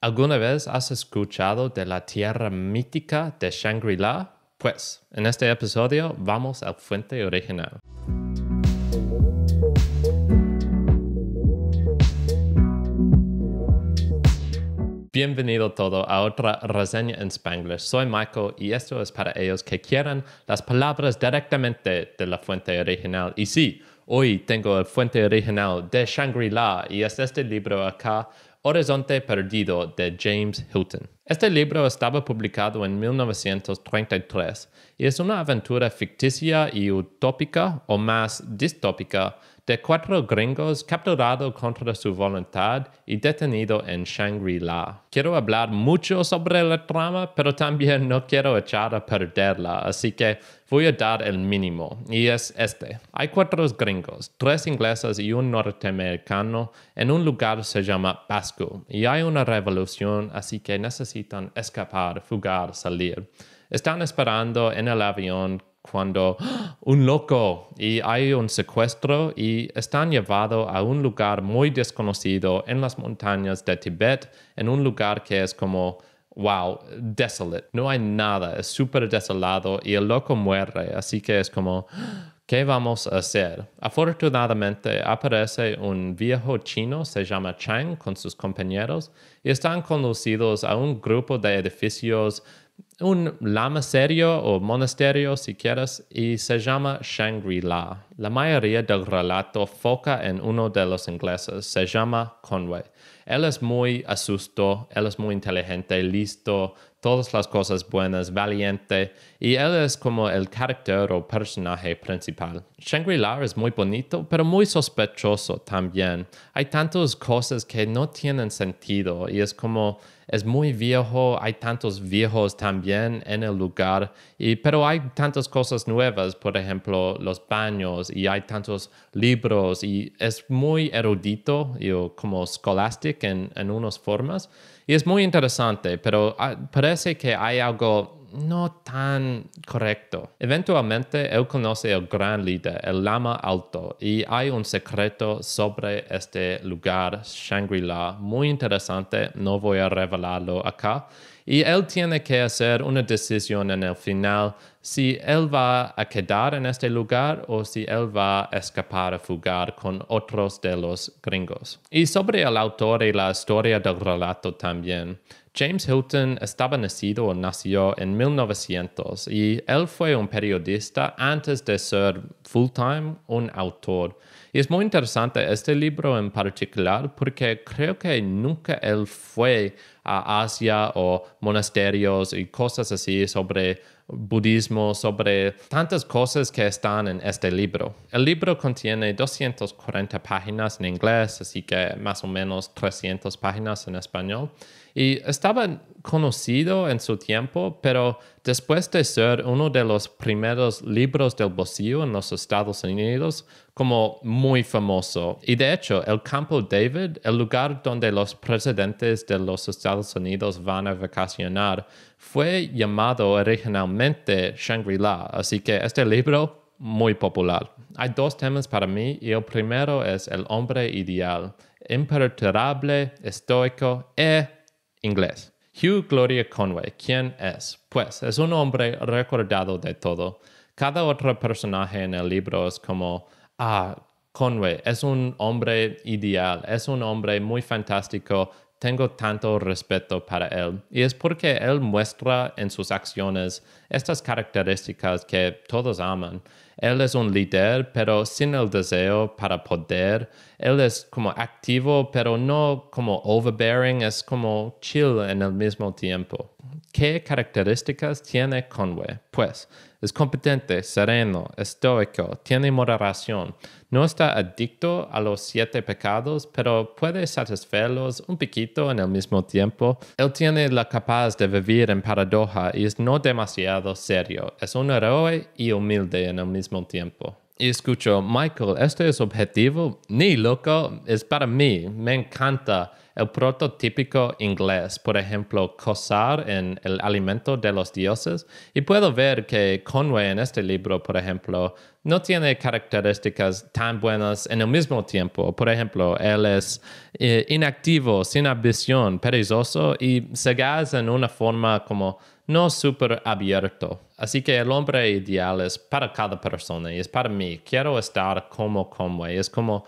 ¿Alguna vez has escuchado de la tierra mítica de Shangri-La? Pues, en este episodio vamos al fuente original. Bienvenido todo a otra reseña en Spanglish. Soy Michael y esto es para ellos que quieran las palabras directamente de la fuente original. Y sí, hoy tengo el fuente original de Shangri-La y es este libro acá Horizonte Perdido de James Hilton. Este libro estaba publicado en 1933 y es una aventura ficticia y utópica o más distópica de cuatro gringos capturado contra su voluntad y detenido en Shangri-La. Quiero hablar mucho sobre la trama, pero también no quiero echar a perderla, así que voy a dar el mínimo, y es este. Hay cuatro gringos, tres ingleses y un norteamericano en un lugar se llama Pasco, y hay una revolución, así que necesitan escapar, fugar, salir. Están esperando en el avión cuando ¡Ah! un loco y hay un secuestro y están llevados a un lugar muy desconocido en las montañas de Tibet, en un lugar que es como, wow, desolate, no hay nada, es súper desolado y el loco muere, así que es como, ah, ¿qué vamos a hacer? Afortunadamente aparece un viejo chino, se llama Chang, con sus compañeros y están conducidos a un grupo de edificios un lama serio o monasterio si quieres y se llama Shangri-La. La mayoría del relato foca en uno de los ingleses, se llama Conway. Él es muy asusto, él es muy inteligente, listo, todas las cosas buenas, valiente, y él es como el carácter o personaje principal. Shangri-La es muy bonito, pero muy sospechoso también. Hay tantas cosas que no tienen sentido y es como, es muy viejo, hay tantos viejos también en el lugar. Y, pero hay tantas cosas nuevas, por ejemplo, los baños y hay tantos libros y es muy erudito y como scholastic en, en unas formas. Y es muy interesante, pero ah, parece que hay algo no tan correcto. Eventualmente, él conoce al gran líder, el Lama Alto, y hay un secreto sobre este lugar, Shangri-La, muy interesante, no voy a revelarlo acá y él tiene que hacer una decisión en el final si él va a quedar en er este lugar o si él va a escapar a er fugar con otros de los gringos. Y sobre el autor y la historia del relato también. James Hilton estaba nacido o nació en 1900 y él fue un periodista antes de ser full-time un autor es muy interesante este libro en particular porque creo que nunca él fue a Asia o monasterios y cosas así sobre budismo, sobre tantas cosas que están en este libro. El libro contiene 240 páginas en inglés, así que más o menos 300 páginas en español. Y estaba conocido en su tiempo, pero después de ser uno de los primeros libros del bolsillo en los Estados Unidos, como muy famoso. Y de hecho, el Campo David, el lugar donde los presidentes de los Estados Unidos van a vacacionar, fue llamado originalmente Shangri-La, así que este libro muy popular. Hay dos temas para mí y el primero es el hombre ideal, imperturbable, estoico e inglés. Hugh Gloria Conway, ¿quién es? Pues es un hombre recordado de todo. Cada otro personaje en el libro es como, ah, Conway es un hombre ideal, es un hombre muy fantástico, tengo tanto respeto para él. Y es porque él muestra en sus acciones estas características que todos aman. Él es un líder, pero sin el deseo para poder. Él es como activo, pero no como overbearing, es como chill en el mismo tiempo. ¿Qué características tiene Conway? Pues es competente, sereno, estoico, tiene moderación, no está adicto a los siete pecados, pero puede satisfacerlos un poquito en el mismo tiempo. Él tiene la capaz de vivir en paradoja y es no demasiado serio, es un héroe y humilde en el mismo tiempo. Y escucho, Michael, esto es objetivo, ni loco, es para mí, me encanta el prototípico inglés, por ejemplo, cosar en el alimento de los dioses. Y puedo ver que Conway en este libro, por ejemplo, no tiene características tan buenas en el mismo tiempo. Por ejemplo, él es eh, inactivo, sin ambición, perezoso y se sagaz en una forma como no súper abierto. Así que el hombre ideal es para cada persona y es para mí. Quiero estar como Conway. Es como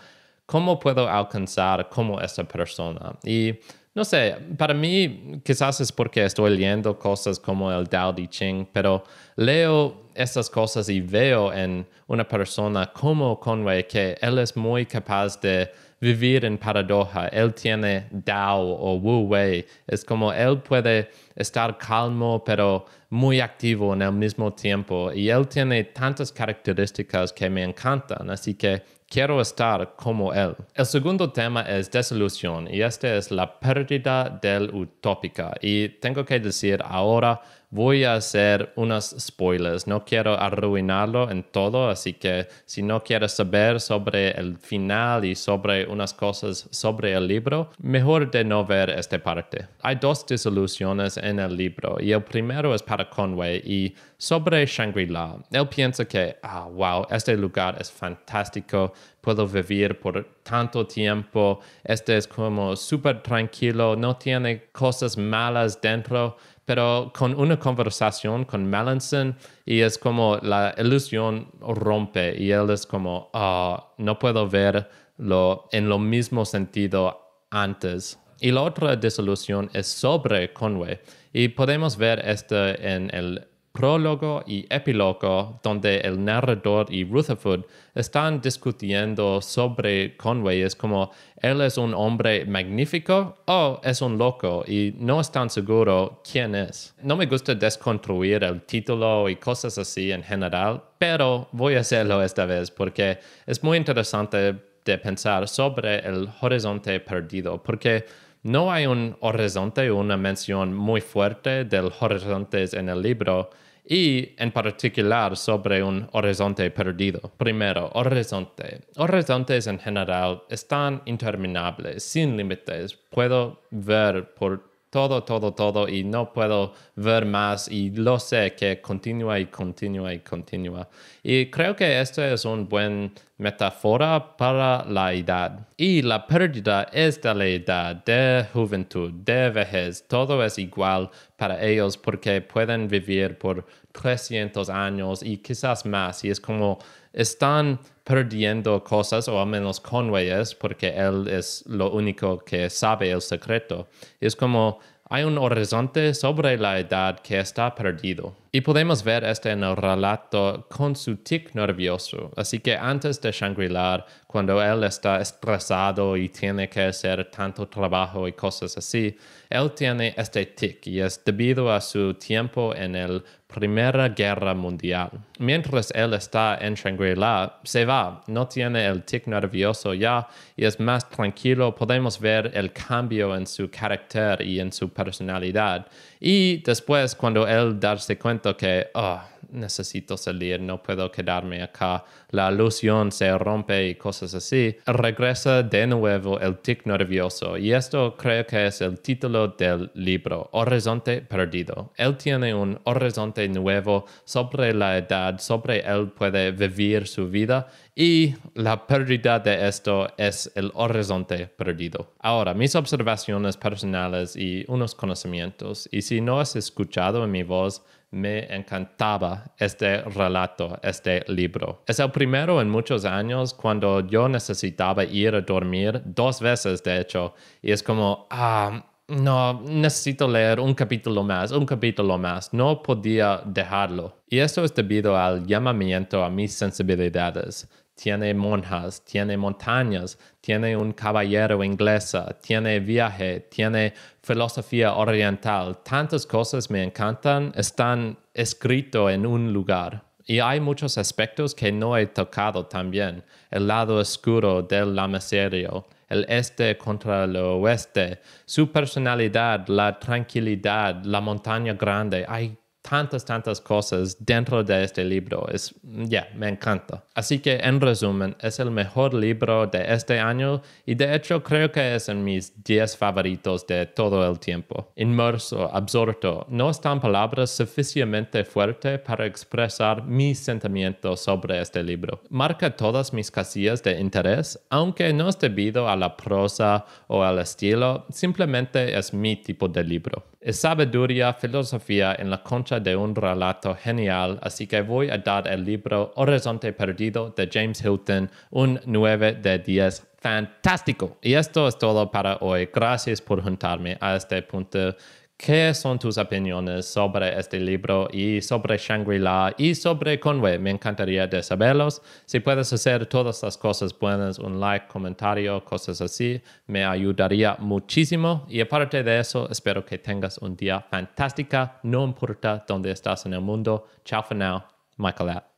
¿Cómo puedo alcanzar como esta persona? Y no sé, para mí quizás es porque estoy leyendo cosas como el Tao Te Ching, pero leo estas cosas y veo en una persona como Conway que él es muy capaz de vivir en paradoja. Él tiene Dao o Wu Wei. Es como él puede estar calmo pero muy activo en el mismo tiempo. Y él tiene tantas características que me encantan. Así que quiero estar como él. El segundo tema es desilusión y este es la pérdida del utópica. Y tengo que decir ahora voy a hacer unos spoilers. No quiero arruinarlo en todo, así que si no quieres saber sobre el final y sobre unas cosas sobre el libro, mejor de no ver esta parte. Hay dos disoluciones en el libro y el primero es para Conway y sobre Shangri-La. Él piensa que, ah, wow, este lugar es fantástico, puedo vivir por tanto tiempo, este es como súper tranquilo, no tiene cosas malas dentro pero con una conversación con Melanson y es como la ilusión rompe y él es como, ah, no puedo verlo en lo mismo sentido antes. Y la otra desilusión es sobre Conway. Y podemos ver esto en el prólogo y epílogo, donde el narrador y Rutherford están discutiendo sobre Conway. Es como, él es un hombre magnífico o es un loco y no están seguro quién es. No me gusta desconstruir el título y cosas así en general, pero voy a hacerlo esta vez porque es muy interesante de pensar sobre el horizonte perdido, porque no hay un horizonte una mención muy fuerte del horizonte en el libro y en particular sobre un horizonte perdido. Primero, horizonte. Horizontes en general están interminables, sin límites. Puedo ver por todo, todo, todo y no puedo ver más y lo sé que continúa y continúa y continúa. Y creo que esto es una buena metáfora para la edad. Y la pérdida es de la edad, de juventud, de vejez, todo es igual para ellos porque pueden vivir por 300 años y quizás más. Y es como están perdiendo cosas, o al menos Conway es, porque él es lo único que sabe el secreto. es como hay un horizonte sobre la edad que está perdido. Y podemos ver este en el relato con su tic nervioso. Así que antes de Shangri-La, cuando él está estresado y tiene que hacer tanto trabajo y cosas así, él tiene este tic y es debido a su tiempo en la Primera Guerra Mundial. Mientras él está en Shangri-La, se va, no tiene el tic nervioso ya y es más tranquilo. Podemos ver el cambio en su carácter y en su personalidad. Y después, cuando él darse cuenta que, oh, necesito salir, no puedo quedarme acá, la alusión se rompe y cosas así, regresa de nuevo el tic nervioso y esto creo que es el título del libro, Horizonte Perdido. Él tiene un horizonte nuevo sobre la edad, sobre él puede vivir su vida y la pérdida de esto es el horizonte perdido. Ahora, mis observaciones personales y unos conocimientos, y si no has escuchado en mi voz, me encantaba este relato, este libro. Es el primero en muchos años cuando yo necesitaba ir a dormir dos veces, de hecho, y es como, ah, no, necesito leer un capítulo más, un capítulo más, no podía dejarlo. Y eso es debido al llamamiento a mis sensibilidades tiene monjas, tiene montañas, tiene un caballero inglesa, tiene viaje, tiene filosofía oriental. Tantas cosas me encantan, están escrito en un lugar. Y hay muchos aspectos que no he tocado también. El lado oscuro del lamaserio, el este contra el oeste, su personalidad, la tranquilidad, la montaña grande. Hay tantas, tantas cosas dentro de este libro. Es, ya, me encanta. Así que, en resumen, es el mejor libro de este año y de hecho creo que es en mis 10 favoritos de todo el tiempo. Inmerso, absorto, no están palabras suficientemente fuertes para expresar mis sentimientos sobre este libro. Marca todas mis casillas de interés, aunque no es debido a la prosa o al estilo, simplemente es mi tipo de libro. Es sabiduría, filosofía en la concha de un relato genial, así que voy a dar el libro Horizonte Perdido de James Hilton un 9 de 10 fantástico. Y esto es todo para hoy. Gracias por juntarme a este punto ¿Qué son tus opiniones sobre este libro y sobre Shangri-La y sobre Conway? Me encantaría de saberlos. Si puedes hacer todas las cosas buenas, un like, comentario, cosas así, me ayudaría muchísimo. Y aparte de eso, espero que tengas un día fantástica, no importa dónde estás en el mundo. Chao for now, Michael out.